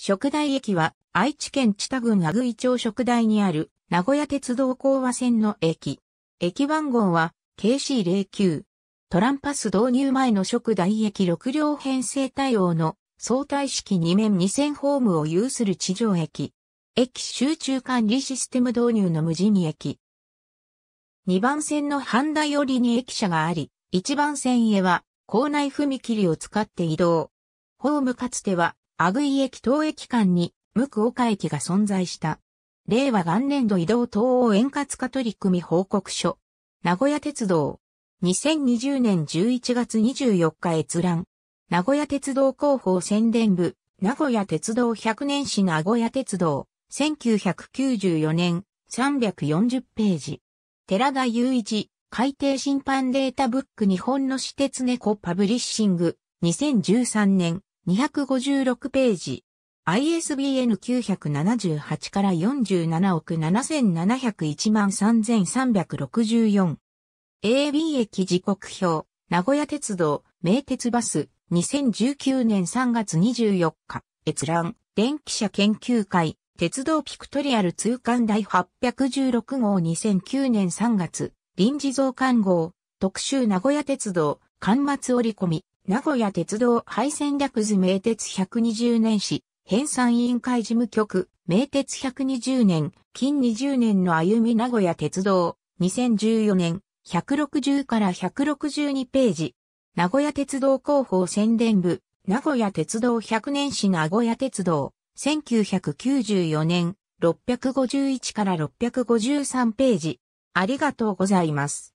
食大駅は愛知県知多郡阿久井町食大にある名古屋鉄道高和線の駅。駅番号は KC09。トランパス導入前の食大駅6両編成対応の相対式2面2線ホームを有する地上駅。駅集中管理システム導入の無人駅。2番線の半田寄りに駅舎があり、1番線へは構内踏切を使って移動。ホームかつては阿久井駅東駅間に、無区岡駅が存在した。令和元年度移動東欧円滑化取り組み報告書。名古屋鉄道。2020年11月24日閲覧。名古屋鉄道広報宣伝部。名古屋鉄道100年史名古屋鉄道。1994年340ページ。寺田雄一。海底審判データブック日本の私鉄猫パブリッシング。2013年256ページ。ISBN 978から47億7701万3364。AB 駅時刻表、名古屋鉄道、名鉄バス、2019年3月24日、閲覧、電気車研究会、鉄道ピクトリアル通貫第816号2009年3月、臨時増刊号、特集名古屋鉄道、刊末折り込み。名古屋鉄道廃線略図名鉄120年史、編纂委員会事務局、名鉄120年、近20年の歩み名古屋鉄道、2014年、160から162ページ。名古屋鉄道広報宣伝部、名古屋鉄道100年史名古屋鉄道、1994年、651から653ページ。ありがとうございます。